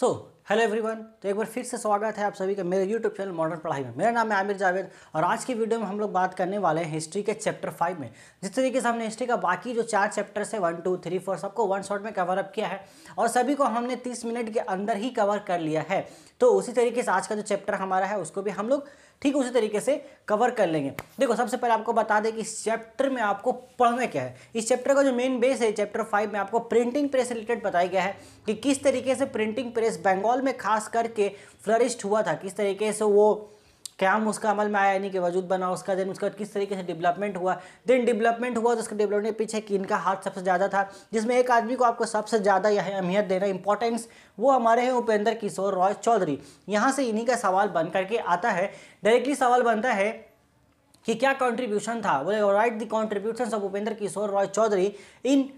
so hello everyone तो एक बार फिर से स्वागत है आप सभी का मेरे यूट्यूब चैनल मॉडर्न पढ़ाई में मेरा नाम है आमिर जावेद और आज की वीडियो में हम लोग बात करने वाले हैं हिस्ट्री के चैप्टर फाइव में जिस तरीके से हमने हिस्ट्री का बाकी जो चार चैप्टर्स है वन टू थ्री फोर सबको वन शॉट में कवर अप किया है और सभी को हमने तीस मिनट के अंदर ही कवर कर लिया है तो उसी तरीके से आज का जो चैप्टर हमारा है उसको भी हम लोग ठीक उसी तरीके से कवर कर लेंगे देखो सबसे पहले आपको बता दें कि इस चैप्टर में आपको पढ़ना क्या है इस चैप्टर का जो मेन बेस है चैप्टर फाइव में आपको प्रिंटिंग प्रेस रिलेटेड बताया गया है कि किस तरीके से प्रिंटिंग प्रेस बंगाल में खास करके फ्लरिस्ट हुआ था किस तरीके से वो क्याम उसका अमल में आया यानी कि वजूद बना उसका देन उसका किस तरीके से डेवलपमेंट हुआ देन डेवलपमेंट हुआ तो उसके डेवलपमेंट पीछे किन का हाथ सबसे ज़्यादा था जिसमें एक आदमी को आपको सबसे ज़्यादा यह अहमियत देना इंपॉर्टेंस वो हमारे हैं उपेंद्र किशोर रॉय चौधरी यहाँ से इन्हीं का सवाल बन करके आता है डायरेक्टली सवाल बनता है कि क्या कॉन्ट्रीब्यूशन था वो right the contribution of Upendra Kishore Roy Chowdhury in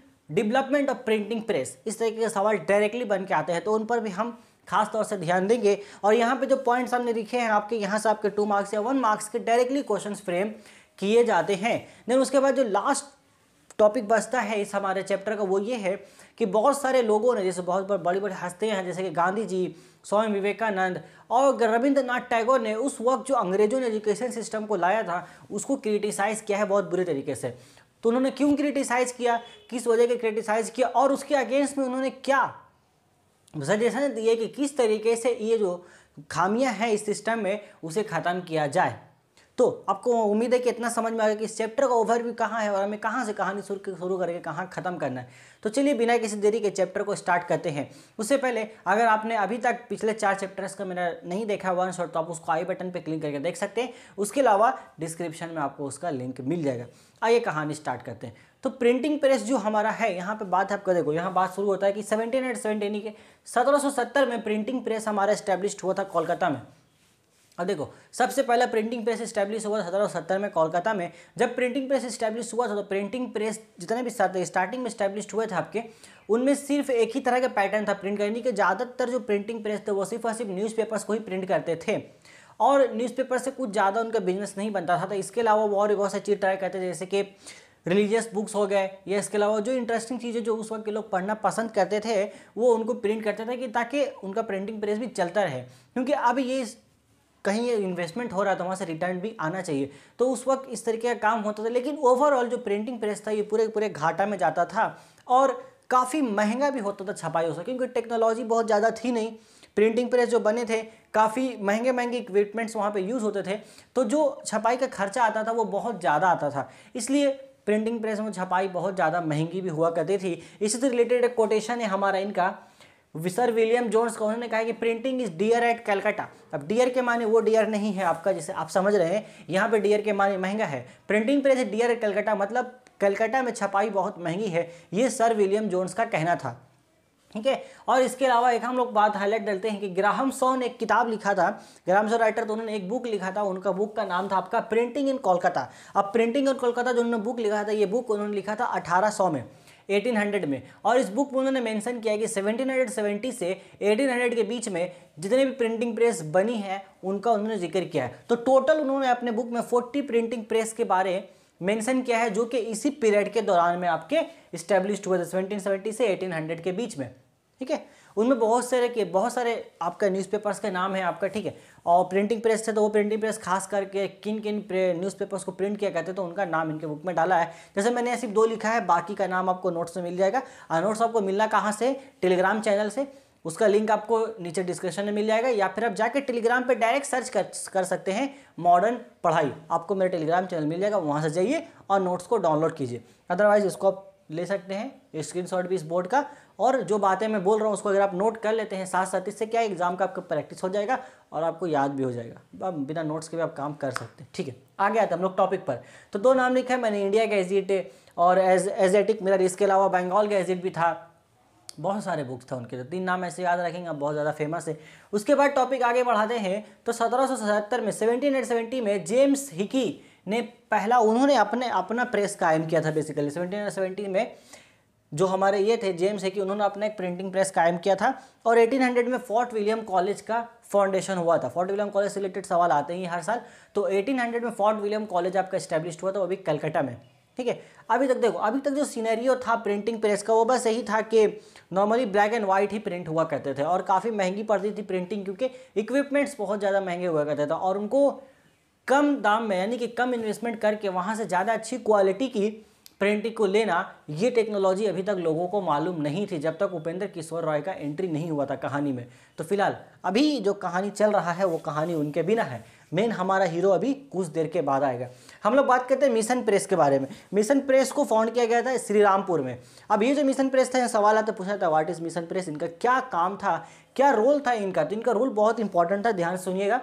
development of printing press इस तरीके के सवाल डायरेक्टली बन के आते हैं तो उन पर भी हम खास तौर से ध्यान देंगे और यहाँ पे जो पॉइंट्स हमने लिखे हैं आपके यहाँ से आपके टू मार्क्स या वन मार्क्स के डायरेक्टली क्वेश्चन फ्रेम किए जाते हैं देन उसके बाद जो लास्ट टॉपिक बचता है इस हमारे चैप्टर का वो ये है कि बहुत सारे लोगों ने जैसे बहुत बड़ी बड़ी हस्तियाँ हैं जैसे कि गांधी जी स्वामी विवेकानंद और रविंद्रनाथ टैगोर ने उस वक्त जो अंग्रेजों ने एजुकेशन सिस्टम को लाया था उसको क्रिटिसाइज़ किया है बहुत बुरे तरीके से तो उन्होंने क्यों क्रिटिसाइज़ किया किस वजह के क्रिटिसाइज़ किया और उसके अगेंस्ट में उन्होंने क्या सजेशन दिए कि किस तरीके से ये जो खामियां हैं इस सिस्टम में उसे ख़त्म किया जाए तो आपको उम्मीद है कि इतना समझ में आ गया कि इस चैप्टर का ओवरव्यू कहाँ है और हमें कहाँ से कहानी शुरू शुरू करके कहाँ ख़त्म करना है तो चलिए बिना किसी देरी के चैप्टर को स्टार्ट करते हैं उससे पहले अगर आपने अभी तक पिछले चार चैप्टर्स का मेरा नहीं देखा वन शॉट तो आप उसको आई बटन पर क्लिक करके देख सकते हैं उसके अलावा डिस्क्रिप्शन में आपको उसका लिंक मिल जाएगा आइए कहानी स्टार्ट करते हैं तो प्रिंटिंग प्रेस जो हमारा है यहाँ पे बात आपको देखो यहाँ बात शुरू होता है कि सेवनटीन एट सेवेंटी के सत्रह में प्रिंटिंग प्रेस हमारा इस्टेब्लिश हुआ था कोलकाता में अब देखो सबसे पहला प्रिंटिंग प्रेस स्टैब्लिश हुआ सत्रह सत्तर में कोलकाता में जब प्रिंटिंग प्रेस स्टैब्लिश हुआ था तो प्रिंटिंग प्रेस जितने भी स्टार्टिंग में स्टैब्लिश हुए थे आपके उनमें सिर्फ एक ही तरह का पैटर्न था प्रिंट करने के ज़्यादातर जो प्रिंटिंग प्रेस थे वो सिर्फ और सिर्फ न्यूज़पेपर्स को ही प्रिंट करते थे और न्यूज़पेपर से कुछ ज़्यादा उनका बिजनेस नहीं बनता था तो इसके अलावा वो और भी बहुत सारी चीज़ ट्राई करते थे जैसे कि रिलीजियस बुक्स हो गए या इसके अलावा जो इंटरेस्टिंग चीज़ें जो उस वक्त के लोग पढ़ना पसंद करते थे वो उनको प्रिंट करते थे कि ताकि उनका प्रिंटिंग प्रेस भी चलता रहे क्योंकि अब ये कहीं इन्वेस्टमेंट हो रहा था वहाँ से रिटर्न भी आना चाहिए तो उस वक्त इस तरीके का काम होता था लेकिन ओवरऑल जो प्रिंटिंग प्रेस था ये पूरे पूरे घाटा में जाता था और काफ़ी महंगा भी होता था छपाई उसका क्योंकि टेक्नोलॉजी बहुत ज़्यादा थी नहीं प्रिंटिंग प्रेस जो बने थे काफ़ी महंगे महंगे इक्विपमेंट्स वहाँ पे यूज़ होते थे तो जो छपाई का खर्चा आता था वो बहुत ज़्यादा आता था इसलिए प्रिंटिंग प्रेस में छपाई बहुत ज़्यादा महंगी भी हुआ करती थी इसी से रिलेटेड एक कोटेशन है हमारा इनका विसर विलियम जोन्स का उन्होंने कहा कि printing is dear at Calcutta अब डियर के माने वो डियर नहीं है आपका जैसे आप समझ रहे हैं यहाँ पे डियर के माने महंगा है printing press dear at Calcutta मतलब कैलकाटा में छपाई बहुत महंगी है ये सर विलियम जोन्स का कहना था ठीक है और इसके अलावा एक हम लोग बात हाईलाइट करते हैं कि ग्राहम सोन एक किताब लिखा था ग्राहम सो राइटर तो उन्होंने एक बुक लिखा था उनका बुक का नाम था आपका प्रिंटिंग इन कोलकाता अब प्रिंटिंग इन कोलकाता जो उन्होंने बुक लिखा था ये बुक उन्होंने लिखा था अठारह में 1800 में और इस बुक में उन्होंने मेंशन किया कि 1770 से 1800 के बीच में जितने भी प्रिंटिंग प्रेस बनी है उनका उन्होंने जिक्र किया है तो टोटल उन्होंने अपने बुक में 40 प्रिंटिंग प्रेस के बारे मेंशन किया है जो कि इसी पीरियड के दौरान में आपके इस्टेब्लिश हुए थे सेवनटीन से एटीन के बीच में ठीक है उनमें बहुत सारे के बहुत सारे आपका न्यूज़पेपर्स के नाम है आपका ठीक है और प्रिंटिंग प्रेस थे तो वो प्रिंटिंग प्रेस खास करके किन किन न्यूज़ पेपर्स को प्रिंट किया करते तो उनका नाम इनके बुक में डाला है जैसे मैंने सिर्फ दो लिखा है बाकी का नाम आपको नोट्स में मिल जाएगा और नोट्स आपको मिलना कहाँ से टेलीग्राम चैनल से उसका लिंक आपको नीचे डिस्क्रिप्शन में मिल जाएगा या फिर आप जाके टेलीग्राम पर डायरेक्ट सर्च कर कर सकते हैं मॉडर्न पढ़ाई आपको मेरा टेलीग्राम चैनल मिल जाएगा वहाँ से जाइए और नोट्स को डाउनलोड कीजिए अदरवाइज इसको आप ले सकते हैं स्क्रीन भी इस बोर्ड का और जो बातें मैं बोल रहा हूँ उसको अगर आप नोट कर लेते हैं साथ साथ इससे क्या एग्ज़ाम का आपका प्रैक्टिस हो जाएगा और आपको याद भी हो जाएगा तो आप बिना नोट्स के भी आप काम कर सकते हैं ठीक है आगे आते हैं हम लोग टॉपिक पर तो दो नाम लिखा है मैंने इंडिया का एजिट और एज एजेटिक मेरा इसके अलावा बंगाल का एजिट भी था बहुत सारे बुक्स थे उनके तो तीन नाम ऐसे याद रखेंगे आप बहुत ज़्यादा फेमस है उसके बाद टॉपिक आगे बढ़ाते हैं तो सत्रह में सेवनटीन में जेम्स हिकी ने पहला उन्होंने अपने अपना प्रेस कायम किया था बेसिकली सेवनटीन में जो हमारे ये थे जेम्स है कि उन्होंने अपना एक प्रिंटिंग प्रेस कायम किया था और 1800 में फोर्ट विलियम कॉलेज का फाउंडेशन हुआ था फोर्ट विलियम कॉलेज से रिलेटेड सवाल आते हैं हर साल तो 1800 में फोर्ट विलियम कॉलेज आपका स्टैब्लिश हुआ था वो अभी कलकत्ता में ठीक है अभी तक देखो अभी तक जो सीनरियो था प्रिंटिंग प्रेस का वो बस यही था कि नॉर्मली ब्लैक एंड वाइट ही प्रिंट हुआ करते थे और काफ़ी महंगी पड़ती थी प्रिंटिंग क्योंकि इक्विपमेंट्स बहुत ज़्यादा महंगे हुआ करते थे और उनको कम दाम में यानी कि कम इन्वेस्टमेंट करके वहाँ से ज़्यादा अच्छी क्वालिटी की प्रिंटिंग को लेना ये टेक्नोलॉजी अभी तक लोगों को मालूम नहीं थी जब तक उपेंद्र किशोर रॉय का एंट्री नहीं हुआ था कहानी में तो फिलहाल अभी जो कहानी चल रहा है वो कहानी उनके बिना है मेन हमारा हीरो अभी कुछ देर के बाद आएगा हम लोग बात करते हैं मिशन प्रेस के बारे में मिशन प्रेस को फाउंड किया गया था श्रीरामपुर में अब ये जो मिशन प्रेस था सवाल आते पूछा था वाट इज़ मिशन प्रेस इनका क्या काम था क्या रोल था इनका तो इनका रोल बहुत इंपॉर्टेंट था ध्यान सुनिएगा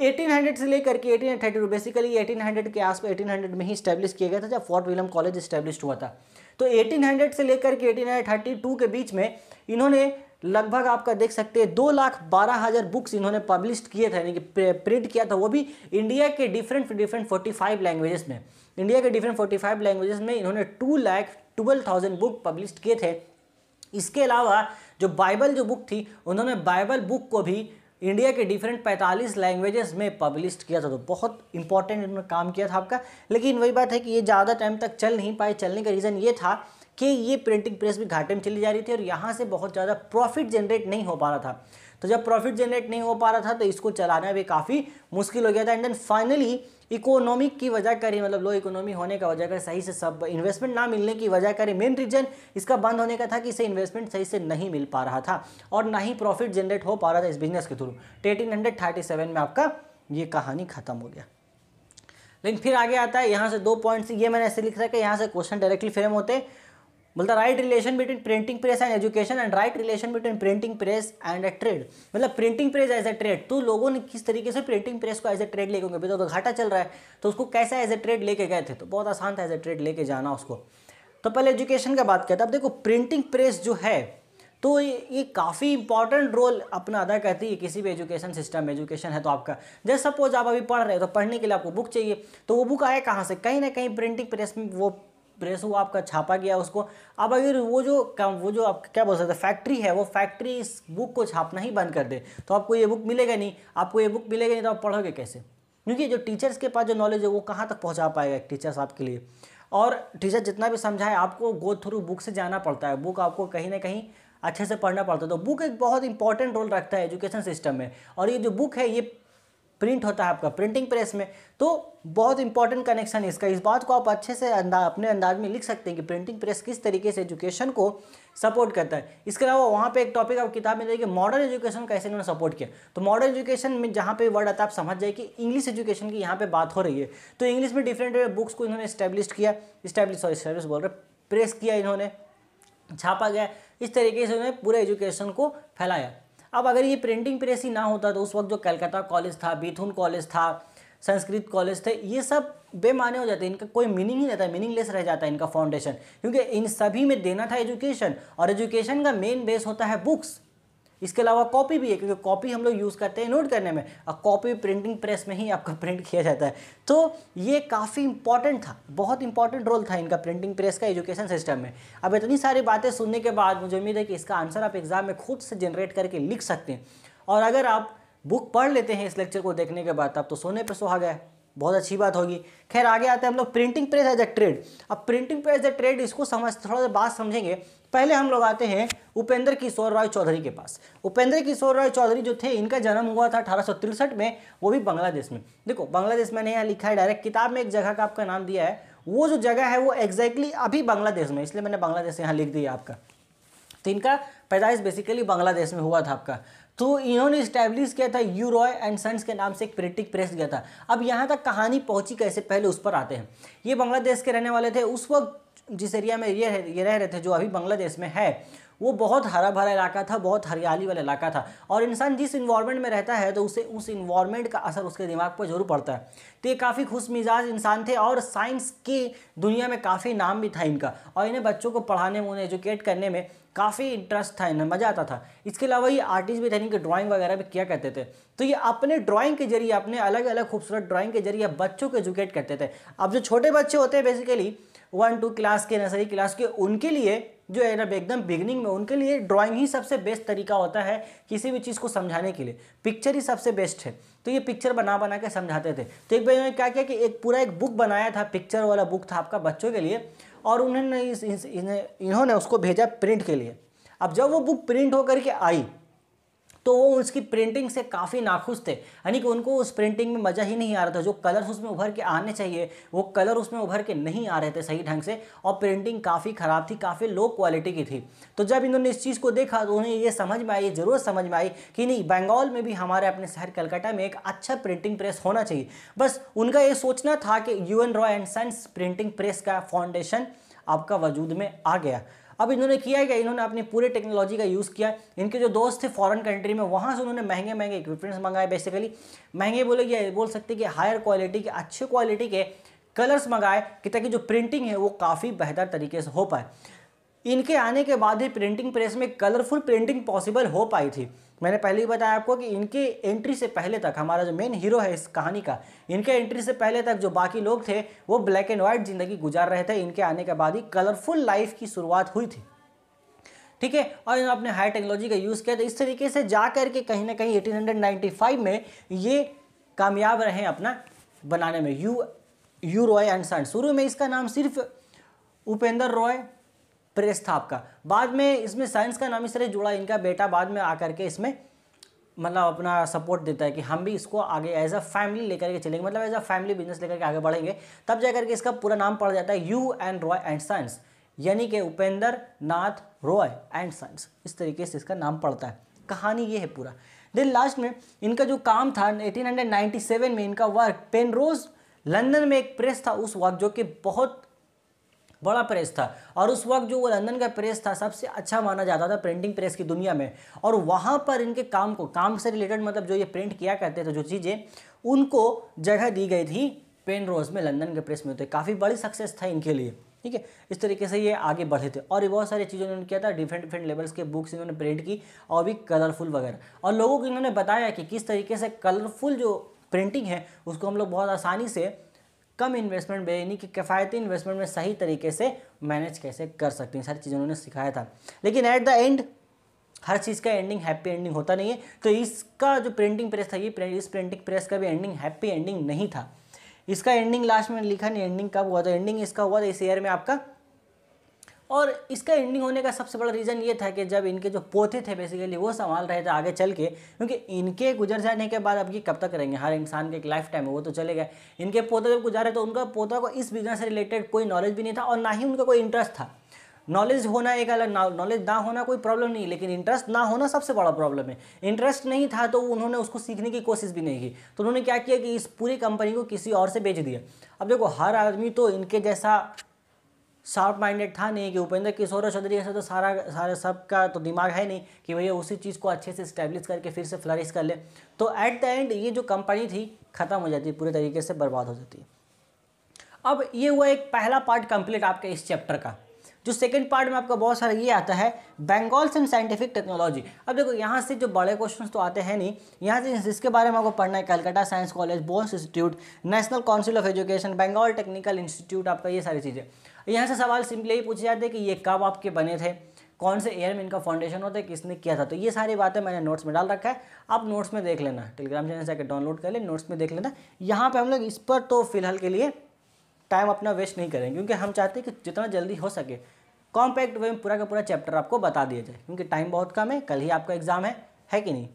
1800 से लेकर के एटीन हंड्रेड बेसिकली 1800 के आसपास 1800 में ही स्टैब्लिश किया गया था जब फोर्ट विलियम कॉलेज स्टैब्लिश हुआ था तो 1800 से लेकर के टू के बीच में इन्होंने लगभग आपका देख सकते हैं दो लाख बारह हज़ार बुक्स इन्होंने पब्लिश किए थे यानी कि प्रिंट किया था वो भी इंडिया के डिफरेंट डिफरेंट 45 लैंग्वेजेस में इंडिया के डिफरेंट 45 लैंग्वेजेस में इन्होंने two lakh twelve thousand book publish किए थे इसके अलावा जो बाइबल जो बुक थी उन्होंने बाइबल बुक को भी इंडिया के डिफरेंट 45 लैंग्वेजेस में पब्लिश किया था तो बहुत इंपॉर्टेंट इन्होंने काम किया था आपका लेकिन वही बात है कि ये ज़्यादा टाइम तक चल नहीं पाए चलने का रीज़न ये था कि ये प्रिंटिंग प्रेस भी घाटे में चली जा रही थी और यहाँ से बहुत ज़्यादा प्रॉफिट जनरेट नहीं हो पा रहा था तो जब प्रॉफिट जनरेट नहीं हो पा रहा था तो इसको चलाना भी काफ़ी मुश्किल हो गया था एंड देन फाइनली इकोनॉमिक की वजह करी मतलब लो इकोनॉमी होने का वजह कर सही से सब इन्वेस्टमेंट ना मिलने की वजह कर मेन रीजन इसका बंद होने का था कि इसे इन्वेस्टमेंट सही से नहीं मिल पा रहा था और ना ही प्रॉफिट जनरेट हो पा रहा था इस बिजनेस के थ्रू एटीन में आपका ये कहानी खत्म हो गया लेकिन फिर आगे आता है यहाँ से दो पॉइंट्स ये मैंने ऐसे लिख रखा है यहाँ से क्वेश्चन डायरेक्टली फ्रेम होते हैं बोलता right relation between printing press and education and right relation between printing press and a trade मतलब printing press as a trade तो लोगों ने किस तरीके से प्रिंटिंग प्रेस को एज ए ट्रेड लेके होंगे तो घाटा चल रहा है तो उसको कैसे एज ए ट्रेड लेके गए थे तो बहुत आसान था एज ए ट्रेड लेके जाना उसको तो पहले एजुकेशन का बात करते अब देखो प्रिंटिंग प्रेस जो है तो ये काफ़ी इंपॉर्टेंट रोल अपना अदा करती है किसी भी एजुकेशन सिस्टम में एजुकेशन है तो आपका जैसे सपोज आप अभी पढ़ रहे हो तो पढ़ने के लिए आपको बुक चाहिए तो वो बुक आए कहाँ से कहीं ना कहीं प्रिंटिंग प्रेस में वो प्रेस हुआ आपका छापा गया उसको अब अगर वो जो वो जो आप क्या बोल सकते हैं फैक्ट्री है वो फैक्ट्री इस बुक को छापना ही बंद कर दे तो आपको ये बुक मिलेगा नहीं आपको ये बुक मिलेगा नहीं तो आप पढ़ोगे कैसे क्योंकि जो टीचर्स के पास जो नॉलेज है वो कहाँ तक पहुँचा पाएगा एक टीचर्स आपके लिए और टीचर जितना भी समझाए आपको गो थ्रू बुक से जाना पड़ता है बुक आपको कहीं ना कहीं अच्छे से पढ़ना पड़ता है तो बुक एक बहुत इंपॉर्टेंट रोल रखता है एजुकेशन सिस्टम में और ये जो बुक है ये प्रिंट होता है आपका प्रिंटिंग प्रेस में तो बहुत इंपॉर्टेंट कनेक्शन है इसका इस बात को आप अच्छे से अंदा अपने अंदाज में लिख सकते हैं कि प्रिंटिंग प्रेस किस तरीके से एजुकेशन को सपोर्ट करता है इसके अलावा वहाँ पे एक टॉपिक आप किताब में देखिए मॉडर्न एजुकेशन कैसे इन्होंने सपोर्ट किया तो मॉडर्न एजुकेशन में जहाँ पे वर्ड आता है आप समझ जाए कि इंग्लिश एजुकेशन की यहाँ पर बात हो रही है तो इंग्लिश में डिफरेंट बुक्स को इन्होंने इस्टेब्लिश किया इस्टेब्लिश और इस्टेब्लिश बोल रहे प्रेस किया इन्होंने छापा गया इस तरीके से उन्होंने पूरे एजुकेशन को फैलाया अब अगर ये प्रिंटिंग प्रेस ही ना होता तो उस वक्त जो कलकत्ता कॉलेज था बेथुन कॉलेज था संस्कृत कॉलेज थे ये सब बेमाने हो जाते हैं इनका कोई मीनिंग ही रहता है मीनिंगलेस रह जाता है इनका फाउंडेशन क्योंकि इन सभी में देना था एजुकेशन और एजुकेशन का मेन बेस होता है बुक्स इसके अलावा कॉपी भी है क्योंकि कॉपी हम लोग यूज़ करते हैं नोट करने में और कॉपी प्रिंटिंग प्रेस में ही आपका प्रिंट किया जाता है तो ये काफ़ी इंपॉर्टेंट था बहुत इंपॉर्टेंट रोल था इनका प्रिंटिंग प्रेस का एजुकेशन सिस्टम में अब इतनी सारी बातें सुनने के बाद मुझे उम्मीद है कि इसका आंसर आप एग्ज़ाम में खुद से जनरेट करके लिख सकते हैं और अगर आप बुक पढ़ लेते हैं इस लेक्चर को देखने के बाद तब तो सोने पर गया है बहुत अच्छी बात होगी खैर आगे आते हैं हम लोग printing press as a trade अब printing press as a trade इसको समझ थोड़ा सा बात समझेंगे पहले हम लोग आते हैं उपेंद्र किशोर राय चौधरी के पास उपेंद्र किशोर राय चौधरी जो थे इनका जन्म हुआ था अठारह में वो भी बांग्लादेश में देखो बांग्लादेश मैंने यहाँ लिखा है डायरेक्ट किताब में एक जगह का आपका नाम दिया है वो जो जगह है वो एग्जैक्टली अभी बांग्लादेश में इसलिए मैंने बांग्लादेश यहाँ लिख दिया आपका तो इनका पैदाइश बेसिकली बांग्लादेश में हुआ था आपका तो इन्होंने इस्टेब्लिश किया था यू रॉय एंड सन्स के नाम से एक प्रिटिक प्रेस गया था अब यहाँ तक कहानी पहुँची कैसे पहले उस पर आते हैं ये बांग्लादेश के रहने वाले थे उस वक्त जिस एरिया में ये ये रह रहे थे जो अभी बांग्लादेश में है वो बहुत हरा भरा इलाका था बहुत हरियाली वाला इलाका था और इंसान जिस इन्वायरमेंट में रहता है तो उसे उस इन्वायरमेंट का असर उसके दिमाग पर जरूर पड़ता है तो ये काफ़ी खुश मिजाज इंसान थे और साइंस की दुनिया में काफ़ी नाम भी था इनका और इन्हें बच्चों को पढ़ाने में उन्हें एजुकेट करने में काफ़ी इंटरेस्ट था इन्हें मज़ा आता था इसके अलावा ये आर्टिस्ट भी थे इनके ड्राइंग वगैरह भी किया करते थे तो ये अपने ड्राइंग के जरिए अपने अलग अलग खूबसूरत ड्राइंग के जरिए बच्चों को एजुकेट करते थे अब जो छोटे बच्चे होते हैं बेसिकली वन टू क्लास के नर्सरी क्लास के उनके लिए जो है ना एकदम बिगनिंग में उनके लिए ड्राइंग ही सबसे बेस्ट तरीका होता है किसी भी चीज़ को समझाने के लिए पिक्चर ही सबसे बेस्ट है तो ये पिक्चर बना बना के समझाते थे तो एक बार क्या किया कि एक पूरा एक बुक बनाया था पिक्चर वाला बुक था आपका बच्चों के लिए और उन्होंने इस, इन्होंने उसको भेजा प्रिंट के लिए अब जब वो बुक प्रिंट होकर के आई तो वो उसकी प्रिंटिंग से काफ़ी नाखुश थे यानी कि उनको उस प्रिंटिंग में मज़ा ही नहीं आ रहा था जो कलर्स उसमें उभर के आने चाहिए वो कलर उसमें उभर के नहीं आ रहे थे सही ढंग से और प्रिंटिंग काफ़ी ख़राब थी काफ़ी लो क्वालिटी की थी तो जब इन्होंने इस चीज़ को देखा तो उन्हें ये समझ में आई ज़रूर समझ में आई कि नहीं बंगाल में भी हमारे अपने शहर कलकत्ता में एक अच्छा प्रिंटिंग प्रेस होना चाहिए बस उनका ये सोचना था कि U N Roy and sons printing press का फाउंडेशन आपका वजूद में आ गया अब इन्होंने किया क्या इन्होंने अपनी पूरे टेक्नोलॉजी का यूज़ किया इनके जो दोस्त थे फॉरेन कंट्री में वहाँ से उन्होंने महंगे महंगे इक्विपमेंट्स मंगाए बेसिकली महंगे बोले गया बोल सकते कि हायर क्वालिटी के अच्छे क्वालिटी के कलर्स मंगाए कि ताकि जो प्रिंटिंग है वो काफ़ी बेहतर तरीके से हो पाए इनके आने के बाद ही प्रिंटिंग प्रेस में कलरफुल प्रिंटिंग पॉसिबल हो पाई थी मैंने पहले ही बताया आपको कि इनके एंट्री से पहले तक हमारा जो मेन हीरो है इस कहानी का इनके एंट्री से पहले तक जो बाकी लोग थे वो ब्लैक एंड व्हाइट ज़िंदगी गुजार रहे थे इनके आने के बाद ही कलरफुल लाइफ की शुरुआत हुई थी ठीक है और इन्होंने अपने हाई टेक्नोलॉजी का यूज़ किया तो इस तरीके से जा कर के कहीं ना कहीं फाइव में ये कामयाब रहे अपना बनाने में U U Roy and son शुरू में इसका नाम सिर्फ उपेंद्र रॉय प्रेस था आपका बाद में इसमें साइंस का नाम इसलिए जुड़ा इनका बेटा बाद में आकर के इसमें मतलब अपना सपोर्ट देता है कि हम भी इसको आगे एज अ फैमिली लेकर के चलेंगे मतलब एज अ फैमिली बिजनेस लेकर के आगे बढ़ेंगे तब जाकर के इसका पूरा नाम पड़ जाता है U N Roy and sons यानी कि उपेंद्र नाथ रॉय एंड साइंस इस तरीके से इसका नाम पड़ता है कहानी ये है पूरा देन लास्ट में इनका जो काम था एटीन में इनका वर्क पेनरोज लंदन में एक प्रेस था उस वक्त जो कि बहुत बड़ा प्रेस था और उस वक्त जो वो लंदन का प्रेस था सबसे अच्छा माना जाता था प्रिंटिंग प्रेस की दुनिया में और वहाँ पर इनके काम को काम से रिलेटेड मतलब जो ये प्रिंट किया करते थे जो चीज़ें उनको जगह दी गई थी पेन रोज में लंदन के प्रेस में होते तो काफ़ी बड़ी सक्सेस था इनके लिए ठीक है इस तरीके से ये आगे बढ़े थे और ये बहुत सारी चीज़ें इन्होंने किया था डिफरेंट डिफरेंट लेवल्स के बुक्स इन्होंने प्रिंट की और भी कलरफुल वगैरह और लोगों को इन्होंने बताया कि किस तरीके से कलरफुल जो प्रिंटिंग है उसको हम लोग बहुत आसानी से कम इन्वेस्टमेंट में यानी कि किफ़ायती इन्वेस्टमेंट में सही तरीके से मैनेज कैसे कर सकते हैं सारी चीज़ें उन्होंने सिखाया था लेकिन एट द एंड हर चीज़ का एंडिंग हैप्पी एंडिंग होता नहीं है तो इसका जो प्रिंटिंग प्रेस था ये इस प्रिंटिंग प्रेस का भी एंडिंग हैप्पी एंडिंग नहीं था इसका एंडिंग लास्ट में लिखा नहीं एंडिंग कब हुआ था एंडिंग इसका हुआ था इस ईयर में आपका और इसका एंडिंग होने का सबसे बड़ा रीज़न ये था कि जब इनके जो पोते थे बेसिकली वो संभाल रहे थे आगे चल के क्योंकि इनके गुजर जाने के बाद अब ये कब तक रहेंगे हर इंसान के एक लाइफ टाइम है वो तो चले गए इनके पोते जब गुजारे तो उनका पोता को इस बिजनेस से रिलेटेड कोई नॉलेज भी नहीं था और ना ही उनका कोई इंटरेस्ट था नॉलेज होना एक अलग नॉलेज ना होना कोई प्रॉब्लम नहीं लेकिन इंटरेस्ट ना होना सबसे बड़ा प्रॉब्लम है इंटरेस्ट नहीं था तो उन्होंने उसको सीखने की कोशिश भी नहीं की तो उन्होंने क्या किया कि इस पूरी कंपनी को किसी और से बेच दिया अब देखो हर आदमी तो इनके जैसा शार्प माइंडेड था नहीं कि उपेंद्र किशोर और चौधरी ऐसा तो सारा सारा सब का तो दिमाग है नहीं कि भैया उसी चीज़ को अच्छे से स्टैब्लिश करके फिर से फ्लरिश कर ले तो ऐट द एंड ये जो कंपनी थी ख़त्म हो जाती है पूरे तरीके से बर्बाद हो जाती है अब ये हुआ एक पहला पार्ट कंप्लीट आपके इस चैप्टर का जो सेकंड पार्ट में आपका बहुत सारा ये आता है बंगाल्स एंड साइंटिफिक टेक्नोलॉजी अब देखो यहाँ से जो बड़े क्वेश्चन तो आते हैं नहीं यहाँ से जिसके बारे में आपको पढ़ना है Calcutta science college Bose institute national council of education Bengal technical institute आपका ये सारी चीज़ें यहाँ से सवाल सिंपली ही पूछे जाते हैं कि ये कब आपके बने थे कौन से एयरम में इनका फाउंडेशन होता है किसने किया था तो ये सारी बातें मैंने नोट्स में डाल रखा है आप नोट्स में देख लेना टेलीग्राम चैनल से डाउनलोड कर ले नोट्स में देख लेना यहाँ पर हम लोग इस पर तो फिलहाल के लिए टाइम अपना वेस्ट नहीं करेंगे क्योंकि हम चाहते हैं कि जितना जल्दी हो सके कॉम्पैक्ट वे में पूरा का पूरा चैप्टर आपको बता दिया जाए क्योंकि टाइम बहुत कम है कल ही आपका एग्ज़ाम है है कि नहीं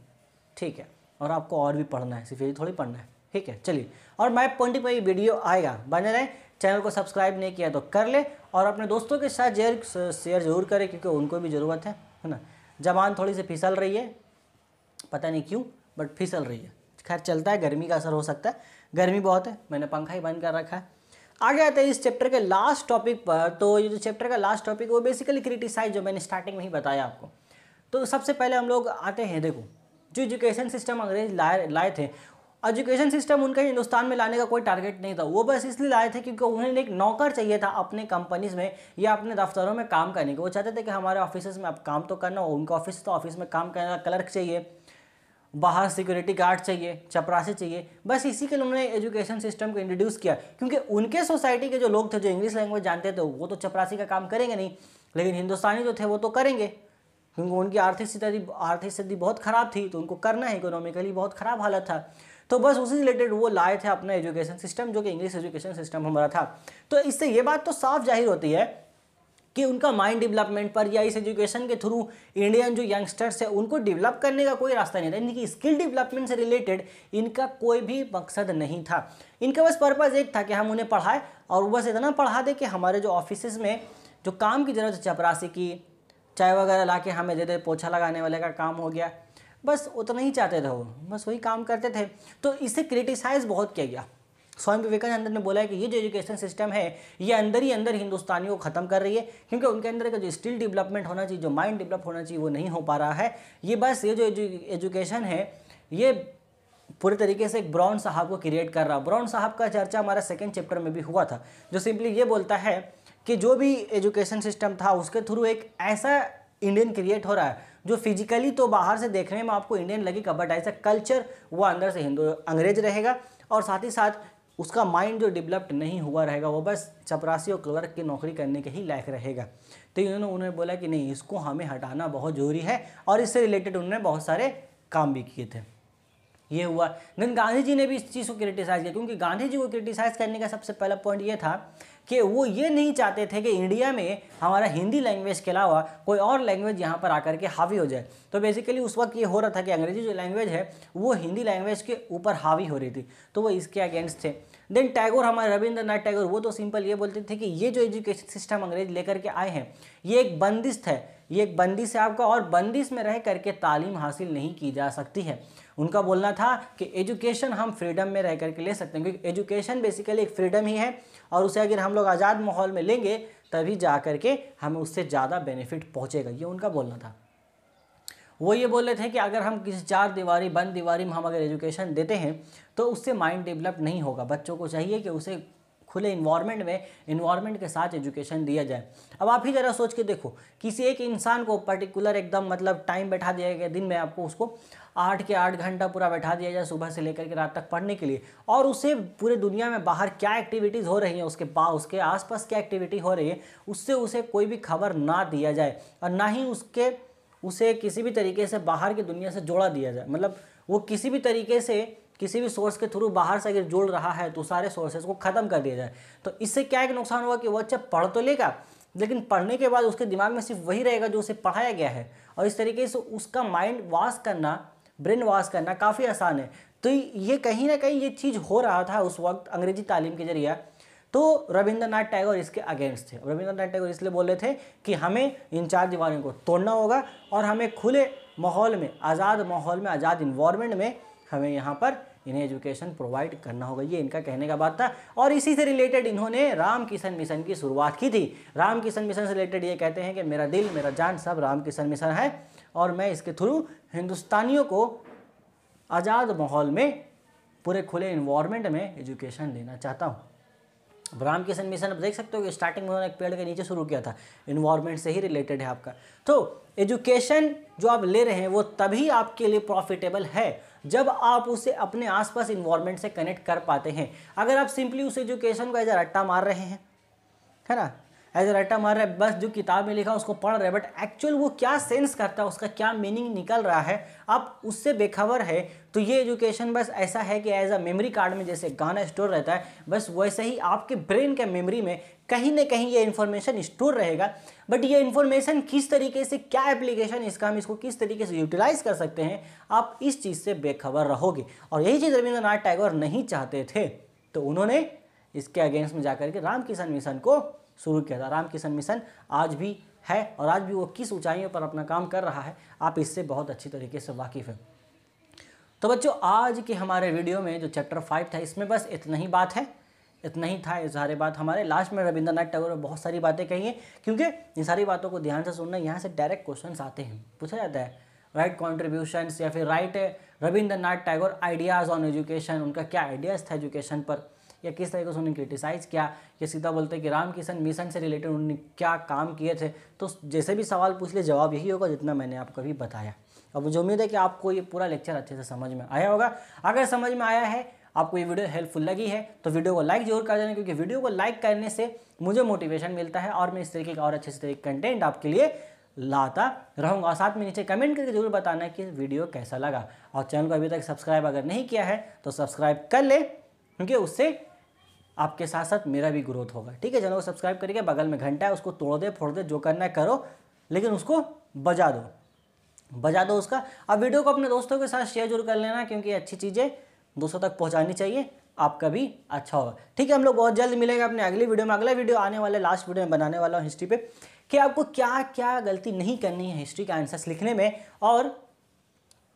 ठीक है और आपको और भी पढ़ना है सिर्फ ये थोड़ी पढ़ना है ठीक है चलिए और मैप पॉइंटिंग पर ये वीडियो आएगा बने रहें चैनल को सब्सक्राइब नहीं किया तो कर ले और अपने दोस्तों के साथ शेयर शेयर जरूर करें क्योंकि उनको भी ज़रूरत है है ना जबान थोड़ी सी फिसल रही है पता नहीं क्यों बट फिसल रही है खैर चलता है गर्मी का असर हो सकता है गर्मी बहुत है मैंने पंखा ही बंद कर रखा है आगे आते हैं इस चैप्टर के लास्ट टॉपिक पर तो ये जो चैप्टर का लास्ट टॉपिक वो बेसिकली क्रिटिसाइज जो मैंने स्टार्टिंग में ही बताया आपको तो सबसे पहले हम लोग आते हैं देखो जो एजुकेशन सिस्टम अंग्रेज लाए लाए थे एजुकेशन सिस्टम उनका हिंदुस्तान में लाने का कोई टारगेट नहीं था वो बस इसलिए लाए थे क्योंकि उन्हें एक नौकर चाहिए था अपने कंपनीज में या अपने दफ्तरों में काम करने के वो चाहते थे कि हमारे ऑफिस में अब काम तो करना हो उनका ऑफिस तो ऑफिस में काम करने का क्लर्क चाहिए बाहर सिक्योरिटी गार्ड चाहिए चपरासी चाहिए बस इसी के लिए उन्होंने एजुकेशन सिस्टम को इंट्रोड्यूस किया क्योंकि उनके सोसाइटी के जो लोग थे जो इंग्लिश लैंग्वेज जानते थे वो तो चपरासी का काम करेंगे नहीं लेकिन हिंदुस्तानी जो थे वो तो करेंगे क्योंकि उनकी आर्थिक स्थिति आर्थिक स्थिति बहुत ख़राब थी तो उनको करना है इकोनॉमिकली बहुत ख़राब हालत था तो बस उसी रिलेटेड वो लाए थे अपना एजुकेशन सिस्टम जो कि इंग्लिश एजुकेशन सिस्टम हमारा था तो इससे ये बात तो साफ जाहिर होती है कि उनका माइंड डेवलपमेंट पर या इस एजुकेशन के थ्रू इंडियन जो यंगस्टर्स है उनको डेवलप करने का कोई रास्ता नहीं था यानी कि स्किल डेवलपमेंट से रिलेटेड इनका कोई भी मकसद नहीं था इनका बस पर्पज़ एक था कि हम उन्हें पढ़ाएं और बस इतना पढ़ा दें कि हमारे जो ऑफिस में जो काम की ज़रूरत है चपरासी की चाय वगैरह ला के हमें दे दे पोछा लगाने वाले का काम हो गया बस उतना ही चाहते थे वो बस वही काम करते थे तो इसे क्रिटिसाइज बहुत किया गया स्वामी विवेकानंद ने बोला है कि ये जो एजुकेशन सिस्टम है ये अंदर ही अंदर हिंदुस्तानियों को ख़त्म कर रही है क्योंकि उनके अंदर का जो स्किल डेवलपमेंट होना चाहिए जो माइंड डेवलप होना चाहिए वो नहीं हो पा रहा है ये बस ये जो एजुकेशन है ये पूरे तरीके से एक ब्राउन साहब को क्रिएट कर रहा ब्राउन साहब का चर्चा हमारा सेकेंड चैप्टर में भी हुआ था जो सिंपली ये बोलता है कि जो भी एजुकेशन सिस्टम था उसके थ्रू एक ऐसा इंडियन क्रिएट हो रहा है जो फिजिकली तो बाहर से देखने में आपको इंडियन लगेगा बट ऐसा कल्चर वो अंदर से हिंदू अंग्रेज रहेगा और साथ ही साथ उसका माइंड जो डेवलप्ड नहीं हुआ रहेगा वो बस चपरासी और क्लर्क की नौकरी करने के ही लायक रहेगा तो इन्होंने उन्होंने बोला कि नहीं इसको हमें हटाना बहुत ज़रूरी है और इससे रिलेटेड उन्होंने बहुत सारे काम भी किए थे ये हुआ देन गांधी जी ने भी इस चीज़ को क्रिटिसाइज़ किया क्योंकि गांधी जी को क्रिटिसाइज़ करने का सबसे पहला पॉइंट ये था कि वो ये नहीं चाहते थे कि इंडिया में हमारा हिंदी लैंग्वेज के अलावा कोई और लैंग्वेज यहाँ पर आकर के हावी हो जाए तो बेसिकली उस वक्त ये हो रहा था कि अंग्रेजी जो लैंग्वेज है वो हिंदी लैंग्वेज के ऊपर हावी हो रही थी तो वो इसके अगेंस्ट थे देन टैगोर हमारे रविंद्रनाथ टैगोर वो तो सिंपल ये बोलते थे कि ये जो एजुकेशन सिस्टम अंग्रेज लेकर के आए हैं ये एक बंदिश है ये एक बंदिश है आपका और बंदिश में रह करके तालीम हासिल नहीं की जा सकती है उनका बोलना था कि एजुकेशन हम फ्रीडम में रह करके ले सकते हैं क्योंकि एजुकेशन बेसिकली एक फ्रीडम ही है और उसे अगर हम लोग आज़ाद माहौल में लेंगे तभी जा करके हमें उससे ज़्यादा बेनिफिट पहुँचेगा ये उनका बोलना था वो ये बोल रहे थे कि अगर हम किसी चार दीवारी बंद दीवारी में हम अगर एजुकेशन देते हैं तो उससे माइंड डेवलप नहीं होगा बच्चों को चाहिए कि उसे खुले इन्वायरमेंट में इन्वायरमेंट के साथ एजुकेशन दिया जाए अब आप ही ज़रा सोच के देखो किसी एक इंसान को पर्टिकुलर एकदम मतलब टाइम बैठा दिया गया दिन में आपको उसको आठ के आठ घंटा पूरा बैठा दिया जाए सुबह से लेकर के रात तक पढ़ने के लिए और उसे पूरे दुनिया में बाहर क्या एक्टिविटीज़ हो रही हैं उसके पास उसके आसपास क्या एक्टिविटी हो रही है उससे उसे कोई भी खबर ना दिया जाए और ना ही उसके उसे किसी भी तरीके से बाहर की दुनिया से जोड़ा दिया जाए मतलब वो किसी भी तरीके से किसी भी सोर्स के थ्रू बाहर से अगर जुड़ रहा है तो सारे सोर्सेज को ख़त्म कर दिया जाए तो इससे क्या एक नुकसान हुआ कि वो अच्छा पढ़ तो लेगा लेकिन पढ़ने के बाद उसके दिमाग में सिर्फ वही रहेगा जो उसे पढ़ाया गया है और इस तरीके से उसका माइंड वॉश करना ब्रेन वॉश करना काफ़ी आसान है तो ये कहीं ना कहीं ये चीज़ हो रहा था उस वक्त अंग्रेजी तालीम के जरिए तो रविंद्रनाथ टैगोर इसके अगेंस्ट थे रविंद्रनाथ टैगोर इसलिए बोल रहे थे कि हमें इन चार दीवारों को तोड़ना होगा और हमें खुले माहौल में आज़ाद माहौल में आज़ाद इन्वायरमेंट में हमें यहाँ पर इन्हें एजुकेशन प्रोवाइड करना होगा ये इनका कहने का बात था और इसी से रिलेटेड इन्होंने राम किशन मिशन की शुरुआत की थी राम किशन मिशन से रिलेटेड ये कहते हैं कि मेरा दिल मेरा जान सब राम किशन मिशन है और मैं इसके थ्रू हिंदुस्तानियों को आज़ाद माहौल में पूरे खुले इन्वामेंट में एजुकेशन देना चाहता हूँ रामकिशन मिशन आप देख सकते हो कि स्टार्टिंग में उन्होंने एक पेड़ के नीचे शुरू किया था इन्वायरमेंट से ही रिलेटेड है आपका तो एजुकेशन जो आप ले रहे हैं वो तभी आपके लिए प्रॉफिटेबल है जब आप उसे अपने आसपास इन्वायरमेंट से कनेक्ट कर पाते हैं अगर आप सिंपली उस एजुकेशन का एज रट्टा मार रहे हैं है ना एज रट्टा मार रहा है बस जो किताब में लिखा उसको पढ़ रहे हैं बट एक्चुअल वो क्या सेंस करता है उसका क्या मीनिंग निकल रहा है आप उससे बेखबर है तो ये एजुकेशन बस ऐसा है कि एज अ मेमोरी कार्ड में जैसे गाना स्टोर रहता है बस वैसे ही आपके ब्रेन के मेमोरी में कहीं ना कहीं ये इन्फॉर्मेशन स्टोर रहेगा बट ये इन्फॉर्मेशन किस तरीके से क्या एप्लीकेशन इसका हम इसको किस तरीके से यूटिलाइज कर सकते हैं आप इस चीज़ से बेखबर रहोगे और यही चीज़ रविंद्रनाथ टैगोर नहीं चाहते थे तो उन्होंने इसके अगेंस्ट में जाकर के राम किशन मिशन को शुरू किया था रामकिशन मिशन आज भी है और आज भी वो किस ऊंचाइयों पर अपना काम कर रहा है आप इससे बहुत अच्छी तरीके से वाकिफ़ हैं तो बच्चों आज के हमारे वीडियो में जो चैप्टर फाइव था इसमें बस इतना ही बात है इतना ही था ये सारे बात हमारे लास्ट में रविंद्रनाथ टैगोर ने बहुत सारी बातें कही हैं क्योंकि इन सारी बातों को ध्यान से सुनना यहाँ से डायरेक्ट क्वेश्चन आते हैं पूछा जाता है राइट कॉन्ट्रीब्यूशन या फिर right Rabindranath Tagore ideas on education उनका क्या आइडियाज़ था एजुकेशन पर या किस तरीके से उन्हें क्रिटिसाइज किया या सीधा बोलते हैं कि राम किशन मिशन से रिलेटेड उन्होंने क्या काम किए थे तो जैसे भी सवाल पूछ ले जवाब यही होगा जितना मैंने आपको अभी बताया अब मुझे उम्मीद है कि आपको ये पूरा लेक्चर अच्छे से समझ में आया होगा अगर समझ में आया है आपको ये वीडियो हेल्पफुल लगी है तो वीडियो को लाइक जरूर कर देना क्योंकि वीडियो को लाइक करने से मुझे मोटिवेशन मिलता है और मैं इस तरीके का और अच्छे से तरीके कंटेंट आपके लिए लाता रहूँगा और साथ में नीचे कमेंट करके जरूर बताना कि वीडियो कैसा लगा और चैनल को अभी तक सब्सक्राइब अगर नहीं किया है तो सब्सक्राइब कर ले क्योंकि उससे आपके साथ साथ मेरा भी ग्रोथ होगा ठीक है चैनल को सब्सक्राइब करके बगल में घंटा है उसको तोड़ दे फोड़ दे जो करना है करो लेकिन उसको बजा दो बजा दो उसका अब वीडियो को अपने दोस्तों के साथ शेयर जरूर कर लेना क्योंकि अच्छी चीज़ें दोस्तों तक पहुँचानी चाहिए आपका भी अच्छा होगा ठीक है हम लोग बहुत जल्द मिलेंगे अपने अगली वीडियो में अगला वीडियो आने वाला लास्ट वीडियो में बनाने वाला हूँ हिस्ट्री पे कि आपको क्या क्या गलती नहीं करनी है हिस्ट्री के आंसर्स लिखने में और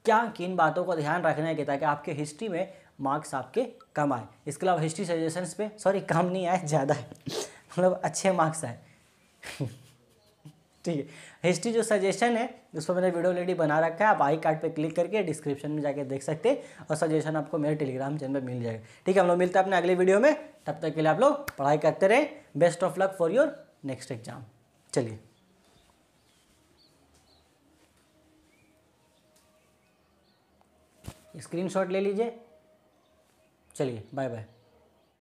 क्या किन बातों को ध्यान रखना है कि ताकि आपके हिस्ट्री में मार्क्स आपके कम आए इसके अलावा हिस्ट्री सजेशन पे सॉरी कम नहीं आए ज़्यादा है मतलब अच्छे मार्क्स आए ठीक है हिस्ट्री जो सजेशन है उस पर मैंने वीडियो ऑलरेडी बना रखा है आप आई कार्ड पे क्लिक करके डिस्क्रिप्शन में जाके देख सकते हैं और सजेशन आपको मेरे टेलीग्राम चैनल पर मिल जाएगा ठीक है हम लोग मिलते हैं अपने अगले वीडियो में तब तक के लिए आप लोग पढ़ाई करते रहें best of luck for your next exam चलिए स्क्रीनशॉट ले लीजिए चलिए बाय बाय